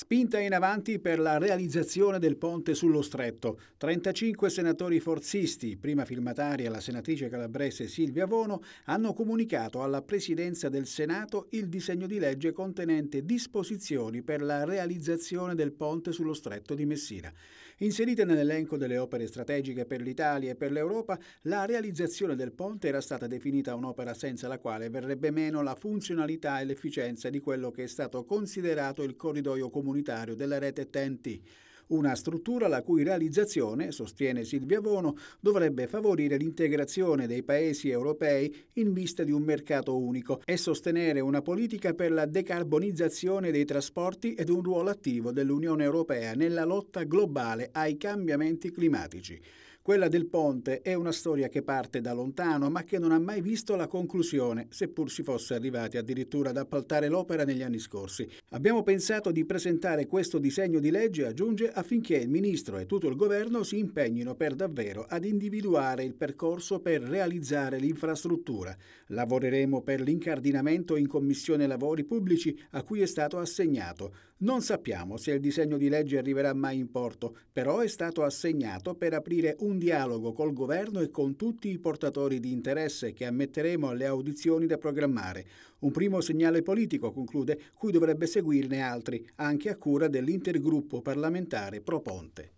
Spinta in avanti per la realizzazione del ponte sullo stretto. 35 senatori forzisti, prima firmataria la senatrice calabrese Silvia Vono, hanno comunicato alla Presidenza del Senato il disegno di legge contenente disposizioni per la realizzazione del ponte sullo stretto di Messina. Inserite nell'elenco delle opere strategiche per l'Italia e per l'Europa, la realizzazione del ponte era stata definita un'opera senza la quale verrebbe meno la funzionalità e l'efficienza di quello che è stato considerato il corridoio comunitario comunitario della rete Tenti una struttura la cui realizzazione, sostiene Silvia Vono, dovrebbe favorire l'integrazione dei paesi europei in vista di un mercato unico e sostenere una politica per la decarbonizzazione dei trasporti ed un ruolo attivo dell'Unione Europea nella lotta globale ai cambiamenti climatici. Quella del ponte è una storia che parte da lontano, ma che non ha mai visto la conclusione, seppur si fosse arrivati addirittura ad appaltare l'opera negli anni scorsi. Abbiamo pensato di presentare questo disegno di legge, aggiunge, affinché il Ministro e tutto il Governo si impegnino per davvero ad individuare il percorso per realizzare l'infrastruttura. Lavoreremo per l'incardinamento in Commissione Lavori Pubblici a cui è stato assegnato. Non sappiamo se il disegno di legge arriverà mai in porto, però è stato assegnato per aprire un dialogo col governo e con tutti i portatori di interesse che ammetteremo alle audizioni da programmare. Un primo segnale politico, conclude, cui dovrebbe seguirne altri, anche a cura dell'intergruppo parlamentare pro Ponte.